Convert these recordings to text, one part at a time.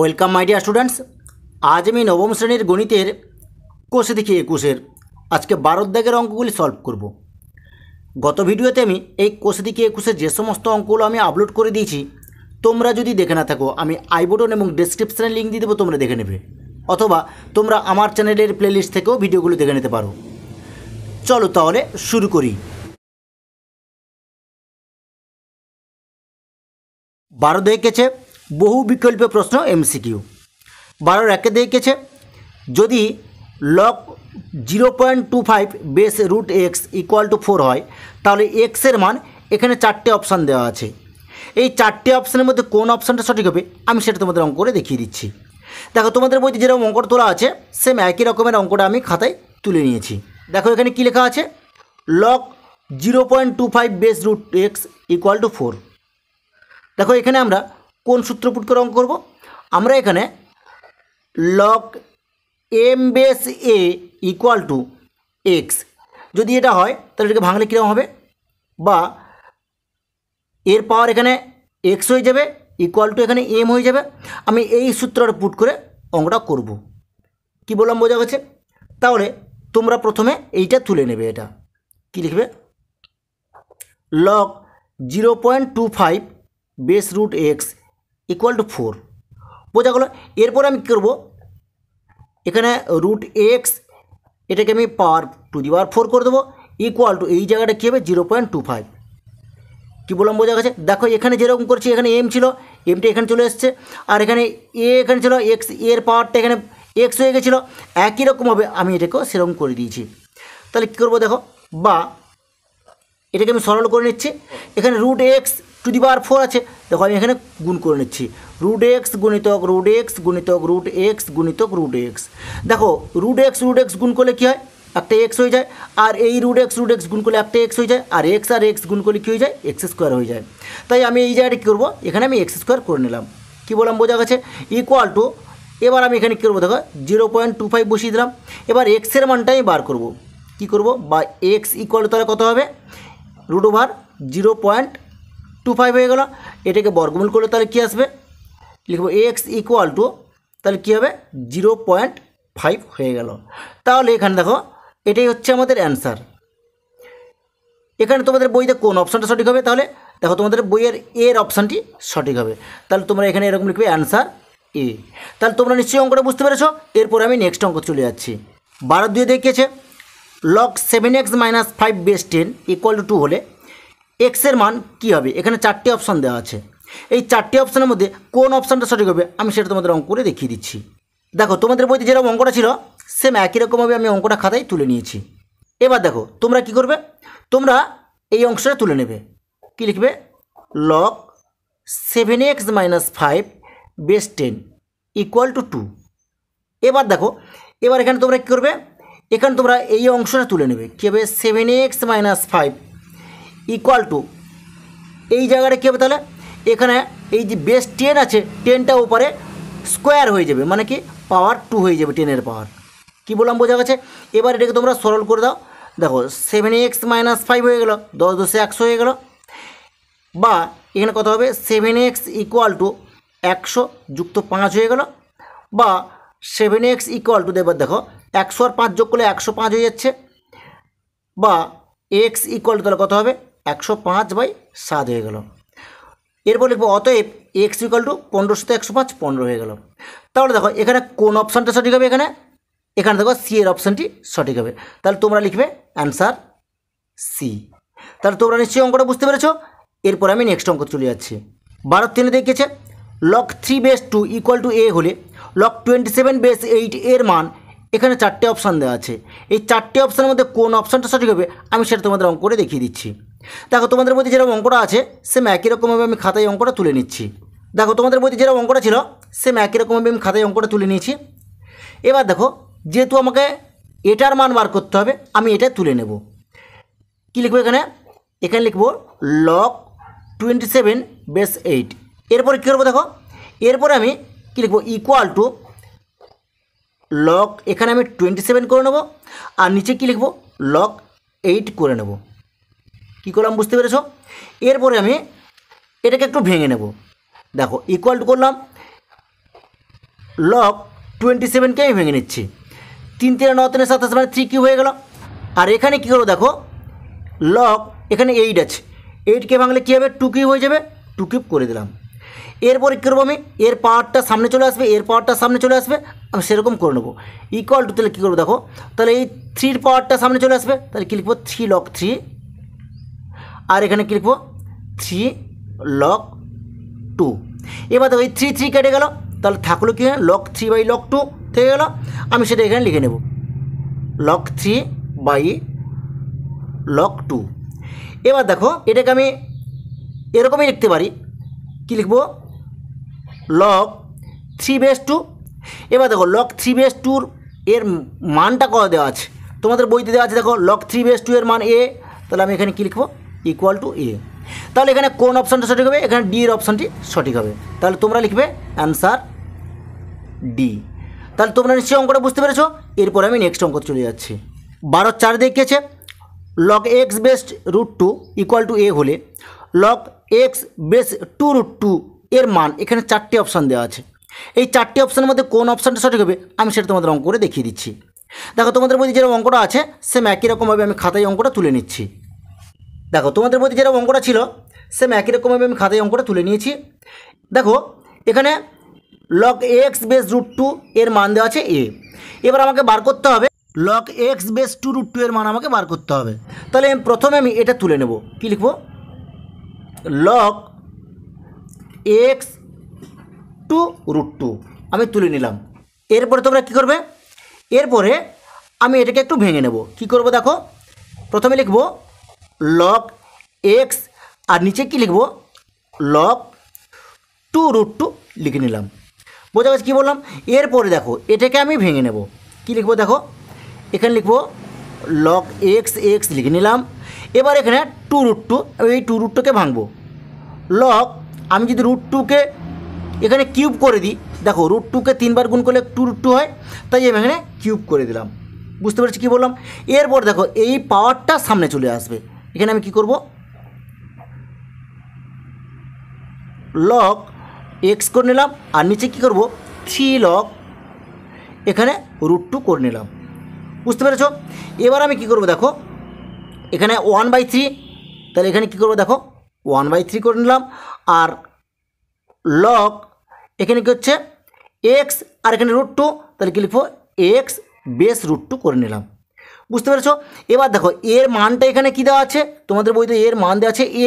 Welcome my dear students আজ আমি নবম শ্রেণীর গণিতের কোষে দেখি একুশের আজকে বারো দাগের অঙ্কগুলি সলভ করব গত ভিডিওতে আমি এই কোষে থেকে একুশে যে সমস্ত অঙ্কগুলো আমি আপলোড করে দিয়েছি তোমরা যদি দেখে না থাকো আমি আই বোটন এবং ডিসক্রিপশানে লিঙ্ক দিয়ে দেবো তোমরা দেখে নেবে অথবা তোমরা আমার চ্যানেলের প্লেলিস্ট থেকেও ভিডিওগুলো দেখে নিতে পারো চলো তাহলে শুরু করি বারো দেখেছে বহু বিকল্প প্রশ্ন এমসিকিউ বারোর একে দেখেছে যদি log zero point two five base root x equal to four হয় তাহলে এক্সের মান এখানে চারটে অপশান দেওয়া আছে এই চারটে অপশানের মধ্যে কোন অপশানটা সঠিক হবে আমি সেটা তোমাদের অঙ্ক করে দেখিয়ে দিচ্ছি দেখো তোমাদের বইতে যেরকম অঙ্কটা তোলা আছে সেম একই রকমের অঙ্কটা আমি খাতায় তুলে নিয়েছি দেখো এখানে কী লেখা আছে log zero point two five base root x equal to four দেখো এখানে আমরা কোন সূত্র পুট করে অঙ্ক করবো আমরা এখানে log M base A equal to x যদি এটা হয় তাহলে এটাকে ভাঙলে কীরকম হবে বা এর পাওয়ার এখানে এক্স হয়ে যাবে ইকুয়াল টু এখানে এম হয়ে যাবে আমি এই সূত্রটা পুট করে অঙ্কটা করব। কি বললাম বোঝা গেছে তাহলে তোমরা প্রথমে এইটা তুলে নেবে এটা কি লিখবে log zero point two five base root x equal to four বোঝা গেলো এরপর আমি কী করবো এখানে রুট এক্স এটাকে আমি পাওয়ার টু দি পাওয়ার ফোর করে দেবো ইকুয়াল টু এই জায়গাটা কী হবে জিরো পয়েন্ট টু ফাইভ কী বললাম বোঝা গেছে দেখো এখানে যেরকম করছি এখানে এম ছিল এমটা এখানে চলে এসছে আর এখানে এ এখানে ছিল এক্স এর পাওয়ারটা এখানে এক্স হয়ে গেছিলো একই রকমভাবে আমি এটাকেও সেরকম করে দিয়েছি তাহলে কী করবো দেখো বা এটাকে আমি সরল করে নিচ্ছি এখানে root x to the power four আছে দেখো আমি এখানে গুণ করে নিচ্ছি রুট এক্স গুণিতক রুট এক্স গুণিতক রুট এক্স গুণিতক রুট এক্স দেখো রুট এক্স রুট এক্স গুণ করলে কী হয় একটা এক্স হয়ে যায় আর এই রুট এক্স রুট এক্স গুণ করলে একটা এক্স হয়ে যায় আর এক্স আর এক্স গুণ করলে কী হয়ে যায় এক্স স্কোয়ার হয়ে যায় তাই আমি এই জায়গাটা কী করবো এখানে আমি এক্স স্কোয়ার করে নিলাম কী বললাম বোঝা গেছে ইকুয়াল টু এবার আমি এখানে কী করবো দেখো জিরো পয়েন্ট টু ফাইভ বসিয়ে দিলাম এবার এক্সের মানটা আমি বার করবো কী করবো বা এক্স ইকুয়াল তাহলে কত হবে root over zero point two five হয়ে গেল এটাকে বর্গমূল করলে তাহলে কী আসবে লিখব এক্স ইকুয়াল টু তাহলে কী হবে জিরো পয়েন্ট ফাইভ হয়ে গেল তাহলে এখানে দেখো এটাই হচ্ছে আমাদের অ্যান্সার এখানে তোমাদের বইতে কোন অপশানটা সঠিক হবে তাহলে দেখো তোমাদের বইয়ের এর অপশানটি সঠিক হবে তাহলে তোমরা এখানে এরকম লিখবে অ্যান্সার এ তাহলে তোমরা নিশ্চয়ই অঙ্কটা বুঝতে পেরেছো এরপর আমি নেক্সট অঙ্ক চলে যাচ্ছি বারো দিয়ে দেখিয়েছে log seven x minus five base ten equal to two হলে এক্সের মান কি হবে এখানে চারটি অপশান দেওয়া আছে এই চারটি অপশানের মধ্যে কোন অপশানটা সঠিক হবে আমি সেটা তোমাদের অঙ্ক করে দেখিয়ে দিচ্ছি দেখো তোমাদের বইতে যেরকম অঙ্কটা ছিল সেম একই রকমভাবে আমি অঙ্কটা খাতায় তুলে নিয়েছি এবার দেখো তোমরা কি করবে তোমরা এই অংশটা তুলে নেবে কী লিখবে log seven x minus five base ten equal to two এবার দেখো এবার এখানে তোমরা কী করবে এখানে তোমরা এই অংশটা তুলে নেবে কী হবে seven x minus five equal to এই জায়গাটা কী হবে তাহলে এখানে এই যে বেস টেন আছে টেনটা উপরে স্কোয়ার হয়ে যাবে মানে কি পাওয়ার টু হয়ে যাবে টেনের পাওয়ার কি বললাম বোঝা গেছে এবার এটাকে তোমরা সরল করে দাও দেখো সেভেন এক্স মাইনাস ফাইভ হয়ে গেলো দশ দশে একশো হয়ে গেলো বা এখানে কত হবে সেভেন এক্স ইকুয়াল টু একশো যুক্ত পাঁচ হয়ে গেল বা সেভেন এক্স ইকুয়াল টু এবার দেখো একশো আর পাঁচ যোগ করলে একশো পাঁচ হয়ে যাচ্ছে বা এক্স ইকুয়াল টু তাহলে কত হবে একশো পাঁচ বাই সাত হয়ে গেল এরপর লিখবো অতএব এক্স ইকাল টু পনেরোশোতে একশো পাঁচ পনেরো হয়ে গেল তাহলে দেখো এখানে কোন অপশানটা সঠিক হবে এখানে এখানে দেখো সি এর অপশানটি সঠিক হবে তাহলে তোমরা লিখবে অ্যান্সার সি তাহলে তোমরা নিশ্চয়ই অঙ্কটা বুঝতে পেরেছো এরপর আমি নেক্সট অঙ্ক চলে যাচ্ছি বারো তিনে দেখিয়েছে log three base two equal to A হলে log twenty seven base eight এর মান এখানে চারটে অপশান দেওয়া আছে এই চারটে অপশানের মধ্যে কোন অপশানটা সঠিক হবে আমি সেটা তোমাদের অঙ্ক করে দেখিয়ে দিচ্ছি দেখো তোমাদের মধ্যে যেরকম অঙ্কটা আছে সেম একই রকমভাবে আমি খাতায় অঙ্কটা তুলে নিচ্ছি দেখো তোমাদের মধ্যে যেরকম অঙ্কটা ছিল সেম একই রকমভাবে আমি খাতায় অঙ্কটা তুলে নিয়েছি এবার দেখো যেহেতু আমাকে এটার মান বার করতে হবে আমি এটা তুলে নেব কী লিখবো এখানে এখানে লিখবো log twenty seven base eight এরপরে কী করবো দেখো এরপরে আমি কী লিখবো ইকুয়াল টু লক এখানে আমি টোয়েন্টি সেভেন করে নেবো আর নিচে কী লিখবো লক এইট করে নেবো কী করলাম বুঝতে পেরেছ এরপরে আমি এটাকে একটু ভেঙে নেব দেখো ইকুয়াল টু করলাম লক টোয়েন্টি সেভেনকে আমি ভেঙে নিচ্ছি তিন তিন ন তিনের সাতাশ মানে থ্রি কিউ হয়ে গেল আর এখানে কী করবো দেখো লক এখানে এইট আছে এইটকে ভাঙলে কী হবে টু কিউ হয়ে যাবে টু কিউব করে দিলাম এরপরে কী করবো আমি এর পাওয়ারটা সামনে চলে আসবে এর পাওয়ারটা সামনে চলে আসবে আমি সেরকম করে নেবো ইকুয়াল টু তাহলে কী করবো দেখো তাহলে এই থ্রির পাওয়ারটা সামনে চলে আসবে তাহলে কী লিখবো থ্রি লক থ্রি আর এখানে কী লিখবো থ্রি লক টু এবার দেখো এই থ্রি থ্রি কেটে গেল তাহলে থাকলো কি log three by log two থেকে গেল আমি সেটা এখানে লিখে নেব log three by log two এবার দেখো এটাকে আমি এরকমই লিখতে পারি কী লিখবো লক থ্রি বেস টু এবার দেখো লক থ্রি বেস টুর এর মানটা কত দেওয়া আছে তোমাদের বইতে দেওয়া আছে দেখো লক থ্রি বেস টু এর মান এ তাহলে আমি এখানে কী লিখবো ইকুয়াল টু এ তাহলে এখানে কোন অপশানটা সঠিক হবে এখানে ডি এর অপশানটি সঠিক হবে তাহলে তোমরা লিখবে অ্যান্সার ডি তাহলে তোমরা নিশ্চয়ই অঙ্কটা বুঝতে পেরেছো এরপরে আমি নেক্সট অঙ্ক চলে যাচ্ছি বারো চার দেখিয়েছে log x base root two equal to A হলে log x base two root two এর মান এখানে চারটি অপশান দেওয়া আছে এই চারটি অপশানের মধ্যে কোন অপশানটা সঠিক হবে আমি সেটা তোমাদের অঙ্ক করে দেখিয়ে দিচ্ছি দেখো তোমাদের মধ্যে যেরকম অঙ্কটা আছে সেম একই রকমভাবে আমি খাতায় অঙ্কটা তুলে নিচ্ছি দেখো তোমাদের মধ্যে যেরকম অঙ্কটা ছিল সেম একই রকমভাবে আমি খাতায় অঙ্কটা তুলে নিয়েছি দেখো এখানে log x base root two এর মান দেওয়া আছে এ এবার আমাকে বার করতে হবে log x base two root two এর মান আমাকে বার করতে হবে তাহলে আমি প্রথমে আমি এটা তুলে নেব কি লিখব log x two root two আমি তুলে নিলাম এরপরে তোমরা কি করবে এরপরে আমি এটাকে একটু ভেঙে নেব কি করব দেখো প্রথমে লিখবো লক এক্স আর নিচে কি লিখব লক টু রুট টু লিখে নিলাম বোঝা গেছে কী বললাম এরপরে দেখো এটাকে আমি ভেঙে নেব কি লিখব দেখো এখানে লিখব লক এক্স এক্স লিখে নিলাম এবার এখানে টু রুট টু এই টু রুট টুকে ভাঙবো লক আমি যদি রুট টুকে এখানে কিউব করে দিই দেখো রুট টুকে তিনবার গুণ করলে টু রুট টু হয় তাই আমি এখানে কিউব করে দিলাম বুঝতে পারছি কী বললাম এরপর দেখো এই পাওয়ারটা সামনে চলে আসবে এখানে আমি কি করব লক এক্স করে নিলাম আর নিচে কি করব থ্রি লক এখানে রুট টু করে নিলাম বুঝতে পেরেছ এবার আমি কি করব দেখো এখানে ওয়ান বাই থ্রি তাহলে এখানে কি করব দেখো ওয়ান বাই থ্রি করে নিলাম আর লক এখানে কি হচ্ছে এক্স আর এখানে রুট টু তাহলে কি লিখবো এক্স বেস রুট টু করে নিলাম বুঝতে পেরেছো এবার দেখো এর মানটা এখানে কী দেওয়া আছে তোমাদের বইতে এর মান দেওয়া আছে এ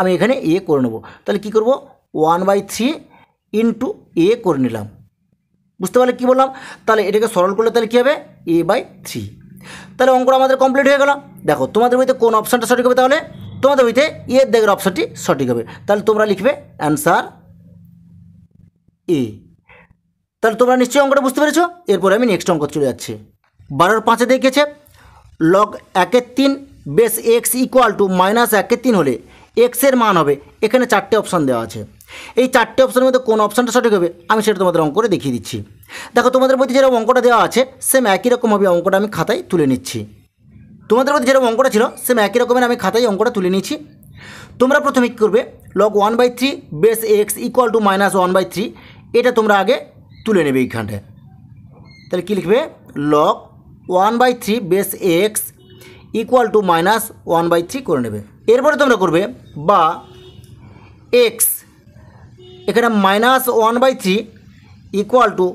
আমি এখানে এ করে নেবো তাহলে কী করবো one by three into A করে নিলাম বুঝতে পারলে কী বললাম তাহলে এটাকে সরল করলে তাহলে কী হবে এ বাই থ্রি তাহলে অঙ্কটা আমাদের কমপ্লিট হয়ে গেল দেখো তোমাদের বইতে কোন অপশানটা সঠিক হবে তাহলে তোমাদের বইতে এর দেখের অপশানটি সঠিক হবে তাহলে তোমরা লিখবে অ্যান্সার এ তাহলে তোমরা নিশ্চয়ই অঙ্কটা বুঝতে পেরেছো এরপরে আমি নেক্সট অঙ্ক চলে যাচ্ছি বারোর পাঁচে দেখেছে লগ একের তিন base x equal to minus একের তিন হলে এক্সের মান হবে এখানে চারটে অপশান দেওয়া আছে এই চারটে অপশানের মধ্যে কোন অপশানটা সঠিক হবে আমি সেটা তোমাদের অঙ্ক দেখিয়ে দিচ্ছি দেখো তোমাদের মধ্যে যেরকম অঙ্কটা দেওয়া আছে সেম একই রকমভাবে অঙ্কটা আমি খাতায় তুলে নিচ্ছি তোমাদের মধ্যে যেরকম অঙ্কটা ছিল সেম একই রকমের আমি খাতায় অঙ্কটা তুলে নিচ্ছি তোমরা প্রথমে কী করবে log one by three base x equal to minus one by three এটা তোমরা আগে তুলে নেবে এইখানটায় তাহলে কী লিখবে log one by three base x equal to minus one by three করে নেবে এরপরে তোমরা করবে বা এক্স এখানে minus one by three equal to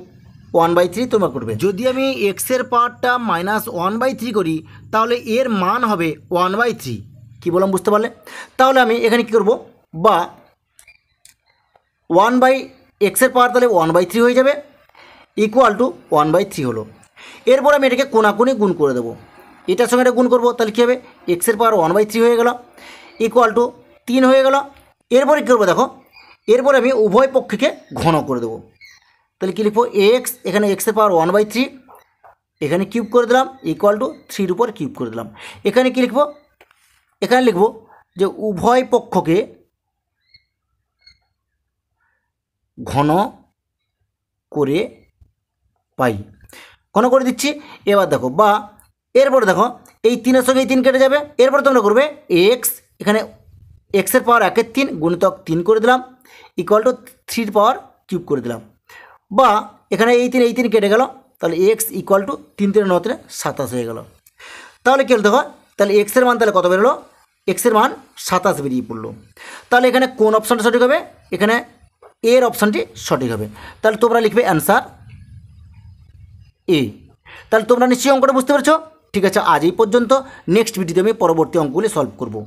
one by three তোমরা করবে যদি আমি এক্সের পাওয়ারটা মাইনাস ওয়ান বাই থ্রি করি তাহলে এর মান হবে ওয়ান বাই থ্রি কী বললাম বুঝতে পারলে তাহলে আমি এখানে কী করব বা ওয়ান বাই এক্সের পাওয়ার তাহলে ওয়ান বাই থ্রি হয়ে যাবে equal to one by three হলো এরপর আমি এটাকে কোনাকোনি গুণ করে দেবো এটার সঙ্গে এটা গুণ করবো তাহলে কী হবে এক্সের পাওয়ার ওয়ান বাই থ্রি হয়ে গেল ইকুয়াল টু তিন হয়ে গেল এরপরে কী করবো দেখো এরপরে আমি উভয় পক্ষকে ঘন করে দেবো তাহলে কী লিখবো এক্স এখানে এক্সের পাওয়ার ওয়ান বাই থ্রি এখানে কিউব করে দিলাম ইকুয়াল টু থ্রির উপর কিউব করে দিলাম এখানে কী লিখবো এখানে লিখবো যে উভয় পক্ষকে ঘন করে পাই ঘন করে দিচ্ছি এবার দেখো বা এরপর দেখো এই তিনের সঙ্গে এই তিন কেটে যাবে এরপরে তোমরা করবে এক্স এখানে এক্সের পাওয়ার একের তিন গুণিতক তিন করে দিলাম ইকুয়াল টু থ্রির পাওয়ার কিউব করে দিলাম বা এখানে এই তিন এই তিন কেটে গেল তাহলে এক্স ইকুয়াল টু তিন তিন নতে সাতাশ হয়ে গেল তাহলে কী হলো দেখো তাহলে এক্সের মান তাহলে কত বেরোলো এক্সের মান সাতাশ বেরিয়ে পড়লো তাহলে এখানে কোন অপশানটা সঠিক হবে এখানে এর অপশানটি সঠিক হবে তাহলে তোমরা লিখবে অ্যান্সার এ তাহলে তোমরা নিশ্চয়ই অঙ্কটা বুঝতে পেরেছো ঠিক আছে আজ এই পর্যন্ত নেক্সট ভিডিওতে আমি পরবর্তী অঙ্কগুলি সলভ করবো